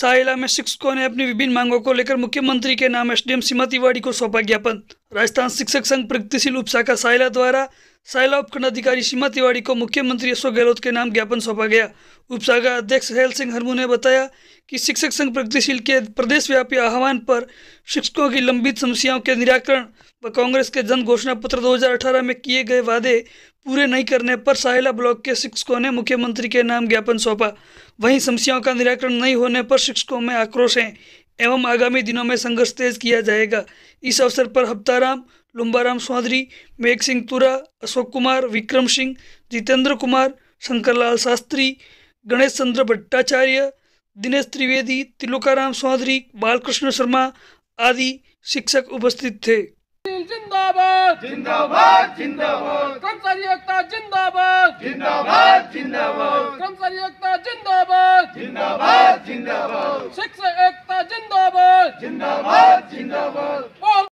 साहिला में शिक्षकों ने अपनी विभिन्न मांगों को लेकर मुख्यमंत्री के नाम एसडीएम सीमा को सौंपा ज्ञापन राजस्थान शिक्षक संघ प्रगतिशील उपशाखा साहिला द्वारा साइलाब खंड अधिकारी सीमा तिवारी को मुख्यमंत्री अशोक गहलोत के नाम ज्ञापन सौंपा गया उपसागर अध्यक्ष हेल सिंह हरमू ने बताया कि शिक्षक संघ प्रगतिशील के प्रदेशव्यापी आह्वान पर शिक्षकों की लंबित समस्याओं के निराकरण व कांग्रेस के जन घोषणा पत्र 2018 में किए गए वादे पूरे नहीं करने पर साहिला ब्लॉक के शिक्षकों ने मुख्यमंत्री के नाम ज्ञापन सौंपा वहीं समस्याओं का निराकरण नहीं होने पर शिक्षकों में आक्रोश है एवं आगामी दिनों में संघर्ष तेज किया जाएगा इस अवसर पर हफ्ताराम लुम्बाराम सौधरी मेघ सिंह तुरा अशोक कुमार विक्रम सिंह जितेंद्र कुमार शंकरलाल शास्त्री गणेश चंद्र भट्टाचार्य दिनेश त्रिवेदी तिलोकाराम सौधरी बालकृष्ण शर्मा आदि शिक्षक उपस्थित थे जिंदाबाद जिंदाबाद जिंदाबाद जिंदाबाद जिंदाबाद जिंदाबाद जिंदाबाद जिंदाबाद जिंदाबाद जिंदाबाद जिंदाबाद जिंदाबाद